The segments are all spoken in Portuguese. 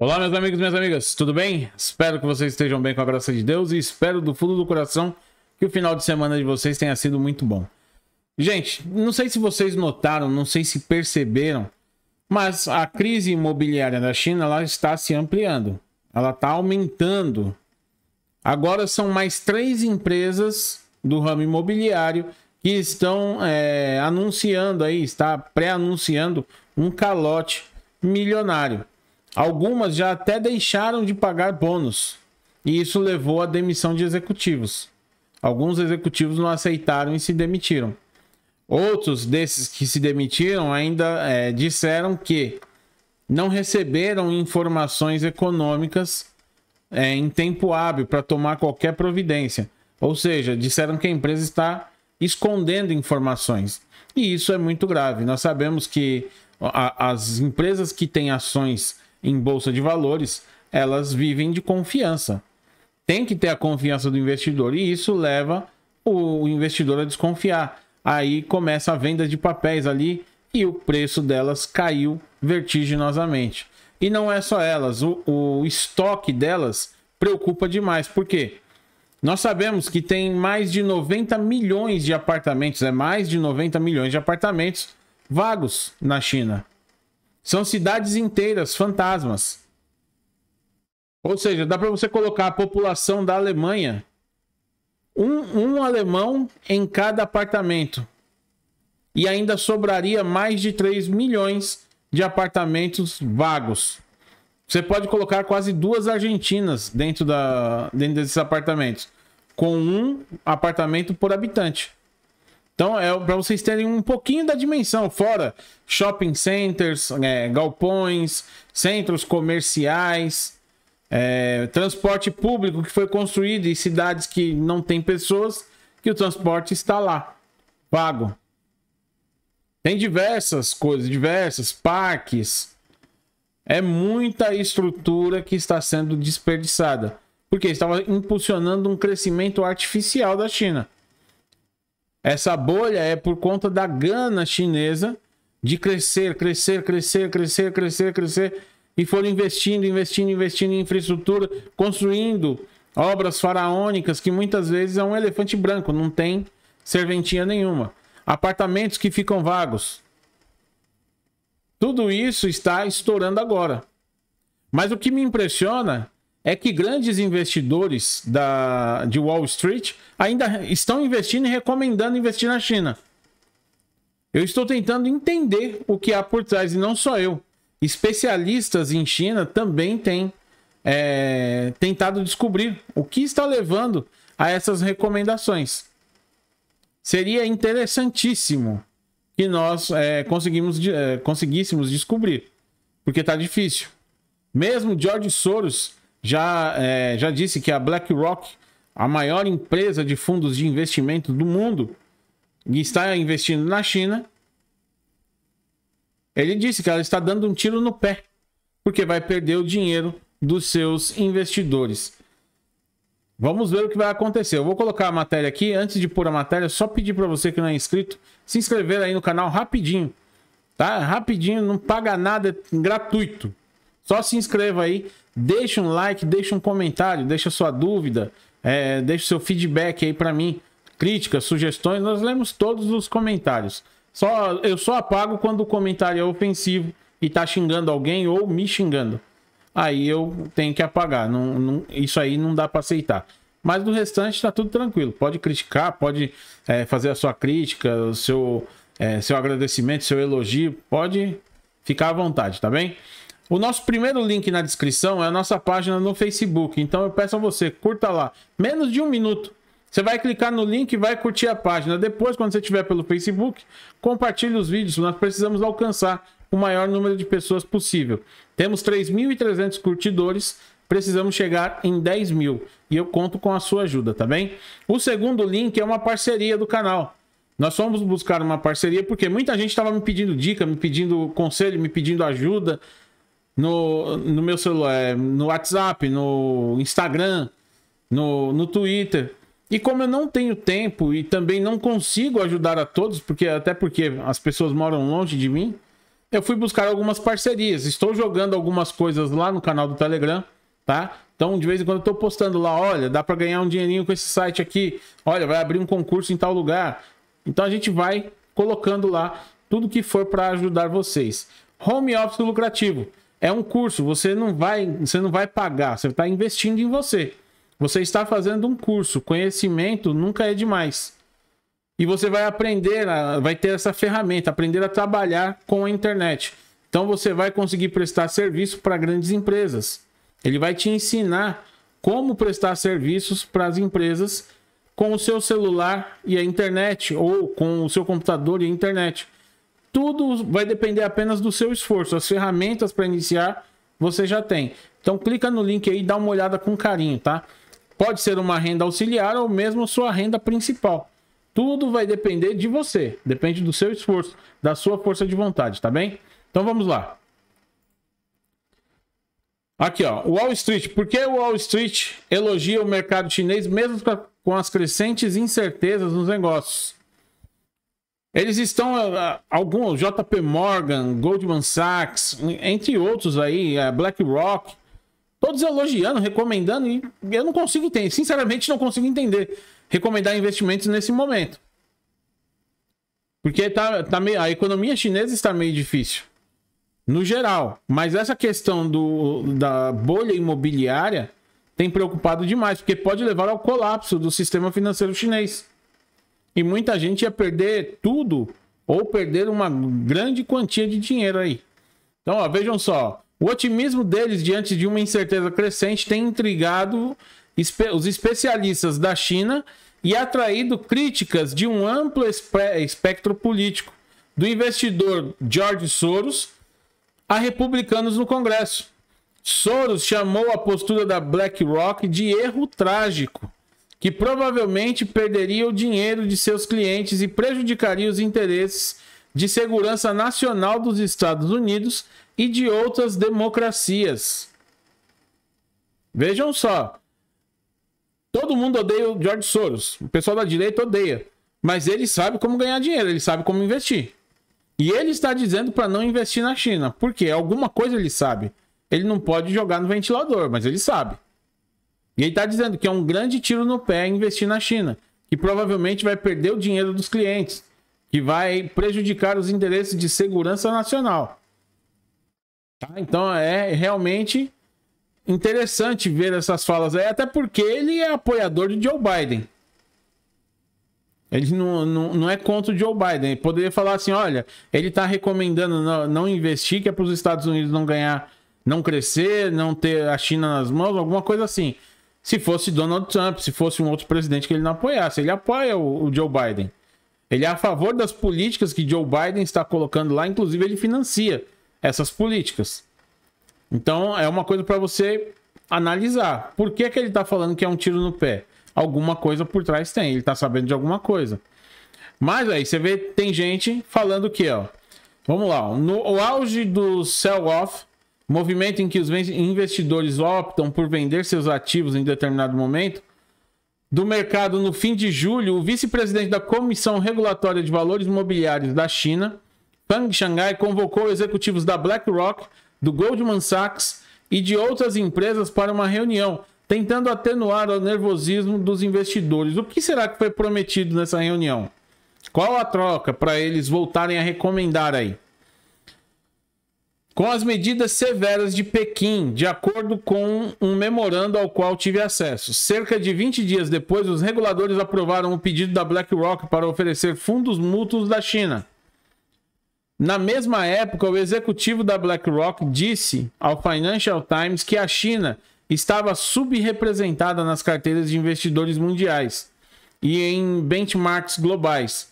Olá, meus amigos e minhas amigas, tudo bem? Espero que vocês estejam bem com a graça de Deus e espero do fundo do coração que o final de semana de vocês tenha sido muito bom. Gente, não sei se vocês notaram, não sei se perceberam, mas a crise imobiliária da China ela está se ampliando, ela está aumentando. Agora são mais três empresas do ramo imobiliário que estão é, anunciando aí, está pré-anunciando um calote milionário. Algumas já até deixaram de pagar bônus, e isso levou à demissão de executivos. Alguns executivos não aceitaram e se demitiram. Outros desses que se demitiram ainda é, disseram que não receberam informações econômicas é, em tempo hábil para tomar qualquer providência. Ou seja, disseram que a empresa está escondendo informações. E isso é muito grave. Nós sabemos que a, as empresas que têm ações em bolsa de valores, elas vivem de confiança. Tem que ter a confiança do investidor e isso leva o investidor a desconfiar. Aí começa a venda de papéis ali e o preço delas caiu vertiginosamente. E não é só elas, o, o estoque delas preocupa demais. Por quê? Nós sabemos que tem mais de 90 milhões de apartamentos, é mais de 90 milhões de apartamentos vagos na China. São cidades inteiras, fantasmas. Ou seja, dá para você colocar a população da Alemanha. Um, um alemão em cada apartamento. E ainda sobraria mais de 3 milhões de apartamentos vagos. Você pode colocar quase duas Argentinas dentro, da, dentro desses apartamentos. Com um apartamento por habitante. Então é para vocês terem um pouquinho da dimensão, fora shopping centers, é, galpões, centros comerciais, é, transporte público que foi construído em cidades que não tem pessoas, que o transporte está lá, pago. Tem diversas coisas, diversas parques. É muita estrutura que está sendo desperdiçada, porque estava impulsionando um crescimento artificial da China. Essa bolha é por conta da gana chinesa de crescer, crescer, crescer, crescer, crescer, crescer, e foram investindo, investindo, investindo em infraestrutura, construindo obras faraônicas que muitas vezes é um elefante branco, não tem serventia nenhuma. Apartamentos que ficam vagos. Tudo isso está estourando agora. Mas o que me impressiona é que grandes investidores da, de Wall Street ainda estão investindo e recomendando investir na China. Eu estou tentando entender o que há por trás e não só eu. Especialistas em China também têm é, tentado descobrir o que está levando a essas recomendações. Seria interessantíssimo que nós é, conseguimos, é, conseguíssemos descobrir, porque está difícil. Mesmo George Soros já, é, já disse que a BlackRock, a maior empresa de fundos de investimento do mundo, está investindo na China. Ele disse que ela está dando um tiro no pé, porque vai perder o dinheiro dos seus investidores. Vamos ver o que vai acontecer. Eu vou colocar a matéria aqui. Antes de pôr a matéria, só pedir para você que não é inscrito, se inscrever aí no canal rapidinho. Tá? Rapidinho, não paga nada, é gratuito. Só se inscreva aí Deixa um like, deixa um comentário, deixa sua dúvida, é, deixa seu feedback aí para mim. Críticas, sugestões, nós lemos todos os comentários. Só, eu só apago quando o comentário é ofensivo e tá xingando alguém ou me xingando. Aí eu tenho que apagar. Não, não, isso aí não dá para aceitar. Mas do restante tá tudo tranquilo. Pode criticar, pode é, fazer a sua crítica, o seu, é, seu agradecimento, seu elogio. Pode ficar à vontade, tá bem? O nosso primeiro link na descrição é a nossa página no Facebook. Então eu peço a você, curta lá. Menos de um minuto. Você vai clicar no link e vai curtir a página. Depois, quando você estiver pelo Facebook, compartilhe os vídeos. Nós precisamos alcançar o maior número de pessoas possível. Temos 3.300 curtidores. Precisamos chegar em 10 mil. E eu conto com a sua ajuda, tá bem? O segundo link é uma parceria do canal. Nós fomos buscar uma parceria porque muita gente estava me pedindo dica, me pedindo conselho, me pedindo ajuda no, no meu celular, é, no WhatsApp, no Instagram, no, no Twitter. E como eu não tenho tempo e também não consigo ajudar a todos, porque até porque as pessoas moram longe de mim, eu fui buscar algumas parcerias. Estou jogando algumas coisas lá no canal do Telegram, tá? Então, de vez em quando eu tô postando lá, olha, dá para ganhar um dinheirinho com esse site aqui. Olha, vai abrir um concurso em tal lugar. Então a gente vai colocando lá tudo que for para ajudar vocês. Home office lucrativo. É um curso, você não vai, você não vai pagar, você está investindo em você. Você está fazendo um curso, conhecimento nunca é demais. E você vai aprender, vai ter essa ferramenta, aprender a trabalhar com a internet. Então você vai conseguir prestar serviço para grandes empresas. Ele vai te ensinar como prestar serviços para as empresas com o seu celular e a internet ou com o seu computador e a internet. Tudo vai depender apenas do seu esforço. As ferramentas para iniciar você já tem. Então clica no link aí e dá uma olhada com carinho, tá? Pode ser uma renda auxiliar ou mesmo sua renda principal. Tudo vai depender de você, depende do seu esforço, da sua força de vontade, tá bem? Então vamos lá. Aqui, ó, Wall Street. Por que o Wall Street elogia o mercado chinês mesmo com as crescentes incertezas nos negócios? Eles estão, eh, eh, alguns, JP Morgan, Goldman Sachs, entre outros aí, eh, BlackRock, todos elogiando, recomendando, e eu não consigo entender, sinceramente não consigo entender, recomendar investimentos nesse momento. Porque tá, tá meio, a economia chinesa está meio difícil, no geral. Mas essa questão do, da bolha imobiliária tem preocupado demais, porque pode levar ao colapso do sistema financeiro chinês. E muita gente ia perder tudo ou perder uma grande quantia de dinheiro aí. Então, ó, vejam só. O otimismo deles diante de uma incerteza crescente tem intrigado os especialistas da China e atraído críticas de um amplo espectro político, do investidor George Soros a republicanos no Congresso. Soros chamou a postura da BlackRock de erro trágico que provavelmente perderia o dinheiro de seus clientes e prejudicaria os interesses de segurança nacional dos Estados Unidos e de outras democracias. Vejam só. Todo mundo odeia o George Soros. O pessoal da direita odeia. Mas ele sabe como ganhar dinheiro, ele sabe como investir. E ele está dizendo para não investir na China. Por quê? Alguma coisa ele sabe. Ele não pode jogar no ventilador, mas ele sabe. E ele está dizendo que é um grande tiro no pé investir na China, que provavelmente vai perder o dinheiro dos clientes, que vai prejudicar os interesses de segurança nacional. Tá? Então é realmente interessante ver essas falas aí, até porque ele é apoiador de Joe Biden. Ele não, não, não, é contra o Joe Biden. Ele poderia falar assim: olha, ele está recomendando não, não, investir, que é para os Estados Unidos não ganhar, não crescer, não ter a China nas mãos, alguma coisa assim se fosse Donald Trump, se fosse um outro presidente que ele não apoiasse. Ele apoia o, o, Joe Biden. Ele é a favor das políticas que Joe Biden está colocando lá, inclusive ele financia essas políticas. Então é uma coisa para você analisar. Por que, que ele está falando que é um tiro no pé? Alguma coisa por trás tem, ele está sabendo de alguma coisa. Mas aí você vê, tem gente falando que, ó. Vamos lá, no auge do sell-off, movimento em que os investidores optam por vender seus ativos em determinado momento do mercado no fim de julho, o vice-presidente da Comissão Regulatória de Valores Imobiliários da China, Pang Shanghai, convocou executivos da BlackRock, do Goldman Sachs e de outras empresas para uma reunião, tentando atenuar o nervosismo dos investidores. O que será que foi prometido nessa reunião? Qual a troca para eles voltarem a recomendar aí? com as medidas severas de Pequim, de acordo com um memorando ao qual tive acesso. Cerca de 20 dias depois, os reguladores aprovaram o pedido da BlackRock para oferecer fundos mútuos da China. Na mesma época, o executivo da BlackRock disse ao Financial Times que a China estava subrepresentada nas carteiras de investidores mundiais e em benchmarks globais.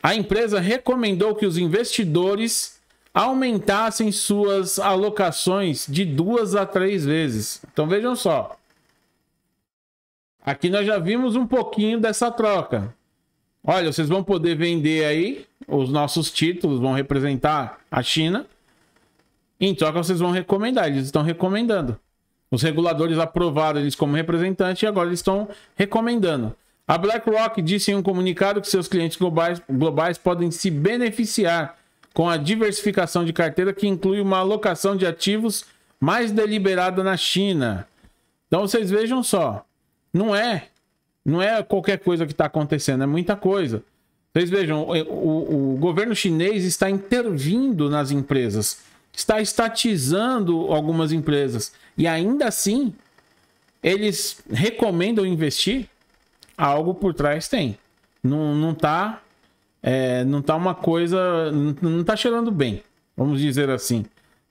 A empresa recomendou que os investidores aumentassem suas alocações de duas a três vezes. Então vejam só. Aqui nós já vimos um pouquinho dessa troca. Olha, vocês vão poder vender aí os nossos títulos, vão representar a China. Em troca, vocês vão recomendar, eles estão recomendando. Os reguladores aprovaram eles como representante e agora eles estão recomendando. A BlackRock disse em um comunicado que seus clientes globais, globais podem se beneficiar com a diversificação de carteira que inclui uma alocação de ativos mais deliberada na China. Então vocês vejam só, não é, não é qualquer coisa que está acontecendo, é muita coisa. Vocês vejam, o, o governo chinês está intervindo nas empresas, está estatizando algumas empresas e ainda assim eles recomendam investir. Algo por trás tem. Não, não tá é, não tá uma coisa. Não, não tá cheirando bem, vamos dizer assim,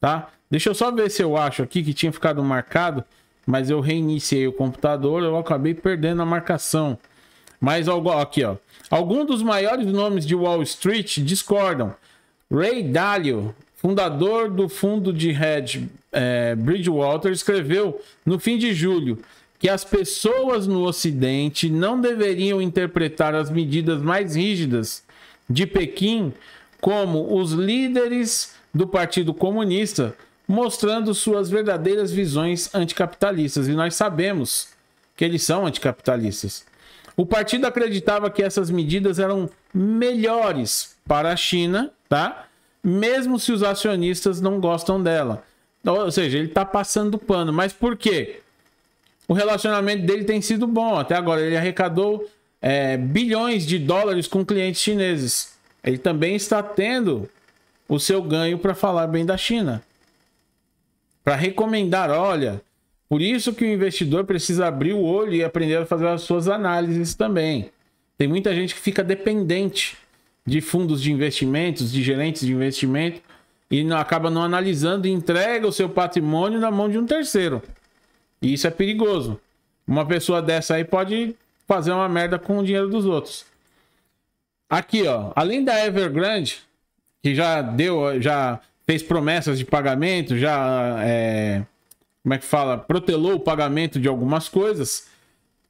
tá? Deixa eu só ver se eu acho aqui que tinha ficado marcado, mas eu reiniciei o computador, eu acabei perdendo a marcação. Mas aqui, ó. Alguns dos maiores nomes de Wall Street discordam. Ray Dalio, fundador do fundo de hedge é, Bridgewater, escreveu no fim de julho que as pessoas no Ocidente não deveriam interpretar as medidas mais rígidas de Pequim como os líderes do Partido Comunista, mostrando suas verdadeiras visões anticapitalistas. E nós sabemos que eles são anticapitalistas. O partido acreditava que essas medidas eram melhores para a China, tá? Mesmo se os acionistas não gostam dela. Ou seja, ele está passando o pano. Mas por quê? O relacionamento dele tem sido bom. Até agora, ele arrecadou é, bilhões de dólares com clientes chineses. Ele também está tendo o seu ganho para falar bem da China. Para recomendar, olha, por isso que o investidor precisa abrir o olho e aprender a fazer as suas análises também. Tem muita gente que fica dependente de fundos de investimentos, de gerentes de investimento, e não, acaba não analisando e entrega o seu patrimônio na mão de um terceiro. E isso é perigoso. Uma pessoa dessa aí pode fazer uma merda com o dinheiro dos outros. Aqui, ó, além da Evergrande, que já deu, já fez promessas de pagamento, já é, como é que fala, protelou o pagamento de algumas coisas.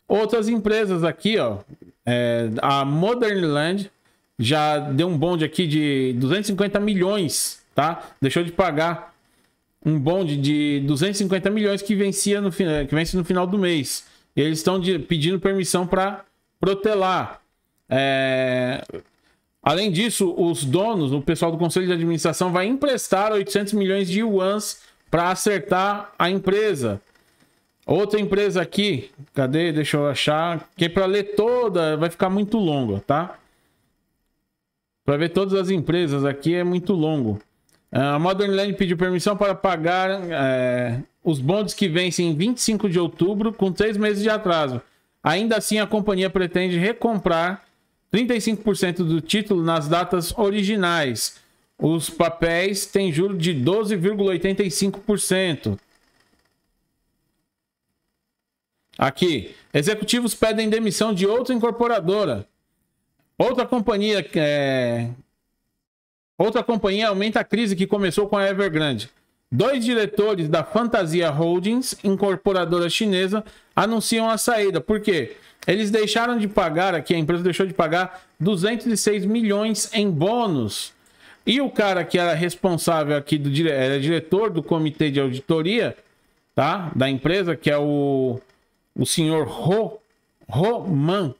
Outras empresas aqui, ó, é, a Modernland já deu um bonde aqui de 250 milhões, tá? Deixou de pagar um bonde de 250 milhões que vencia no que vence no final do mês. E eles estão pedindo permissão para protelar. É... Além disso, os donos, o pessoal do conselho de administração, vai emprestar 800 milhões de yuans para acertar a empresa. Outra empresa aqui, cadê? Deixa eu achar. Que é para ler toda vai ficar muito longo, tá? Para ver todas as empresas aqui é muito longo. É, a Modern Land pediu permissão para pagar é, os bondes que vencem em 25 de outubro com três meses de atraso. Ainda assim, a companhia pretende recomprar 35% do título nas datas originais. Os papéis têm juro de 12,85%. Aqui, executivos pedem demissão de outra incorporadora. Outra companhia é, Outra companhia aumenta a crise que começou com a Evergrande. Dois diretores da Fantasia Holdings, incorporadora chinesa, anunciam a saída. Por quê? Eles deixaram de pagar, aqui a empresa deixou de pagar 206 milhões em bônus. E o cara que era responsável aqui, do era diretor do comitê de auditoria tá? da empresa, que é o, o senhor Ro, Roman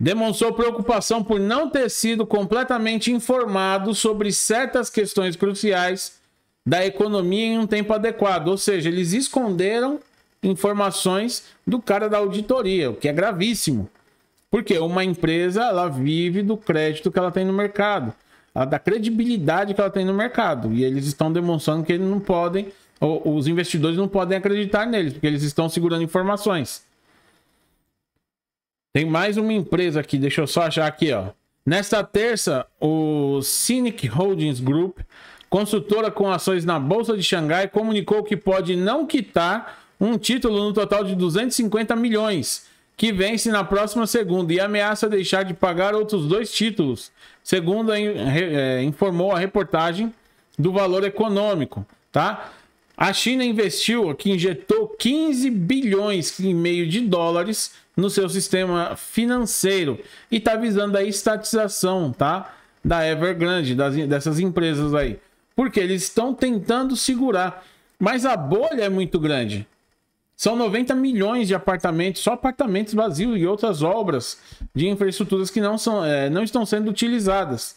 demonstrou preocupação por não ter sido completamente informado sobre certas questões cruciais da economia em um tempo adequado. Ou seja, eles esconderam informações do cara da auditoria, o que é gravíssimo. Porque uma empresa, ela vive do crédito que ela tem no mercado, da credibilidade que ela tem no mercado. E eles estão demonstrando que eles não podem, os investidores não podem acreditar neles, porque eles estão segurando informações. Tem mais uma empresa aqui, deixa eu só achar aqui, ó. Nesta terça, o Cynic Holdings Group, consultora com ações na Bolsa de Xangai, comunicou que pode não quitar um título no total de 250 milhões, que vence na próxima segunda, e ameaça deixar de pagar outros dois títulos, segundo é, informou a reportagem do valor econômico, tá? A China investiu, que injetou 15 bilhões e meio de dólares no seu sistema financeiro e está visando a estatização, tá? Da Evergrande, das, dessas empresas aí. Porque eles estão tentando segurar. Mas a bolha é muito grande. São 90 milhões de apartamentos, só apartamentos vazios e outras obras de infraestruturas que não, são, é, não estão sendo utilizadas.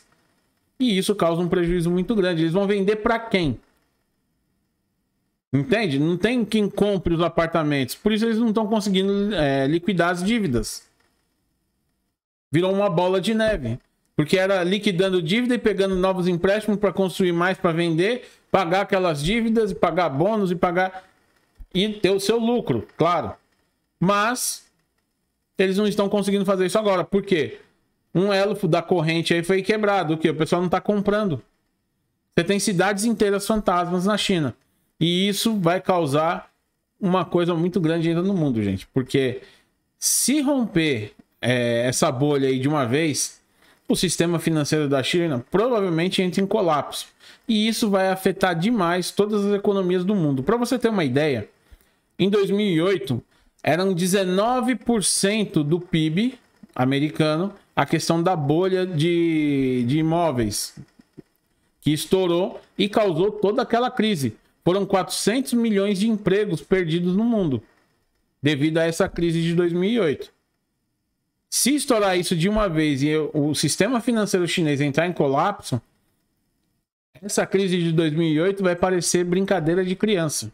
E isso causa um prejuízo muito grande. Eles vão vender para quem? Entende? Não tem quem compre os apartamentos. Por isso eles não estão conseguindo é, liquidar as dívidas. Virou uma bola de neve. Porque era liquidando dívida e pegando novos empréstimos para construir mais, para vender, pagar aquelas dívidas e pagar bônus e pagar. E ter o seu lucro, claro. Mas eles não estão conseguindo fazer isso agora. Por quê? Um elfo da corrente aí foi quebrado. O que? O pessoal não está comprando. Você tem cidades inteiras fantasmas na China. E isso vai causar uma coisa muito grande ainda no mundo, gente. Porque se romper é, essa bolha aí de uma vez, o sistema financeiro da China provavelmente entra em colapso. E isso vai afetar demais todas as economias do mundo. Para você ter uma ideia, em 2008 eram 19% do PIB americano a questão da bolha de, de imóveis que estourou e causou toda aquela crise foram 400 milhões de empregos perdidos no mundo devido a essa crise de 2008. Se estourar isso de uma vez e o sistema financeiro chinês entrar em colapso, essa crise de 2008 vai parecer brincadeira de criança.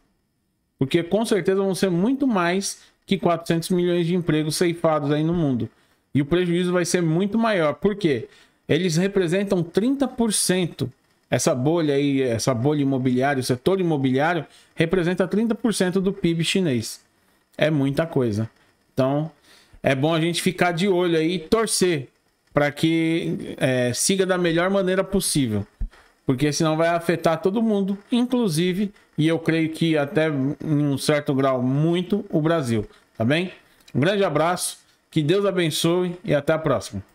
Porque com certeza vão ser muito mais que 400 milhões de empregos ceifados aí no mundo. E o prejuízo vai ser muito maior. Por quê? Eles representam 30% essa bolha aí, essa bolha imobiliária, o setor imobiliário representa 30% do PIB chinês. É muita coisa. Então, é bom a gente ficar de olho aí e torcer para que é, siga da melhor maneira possível. Porque senão vai afetar todo mundo, inclusive, e eu creio que até em um certo grau, muito o Brasil. Tá bem? Um grande abraço, que Deus abençoe e até a próxima.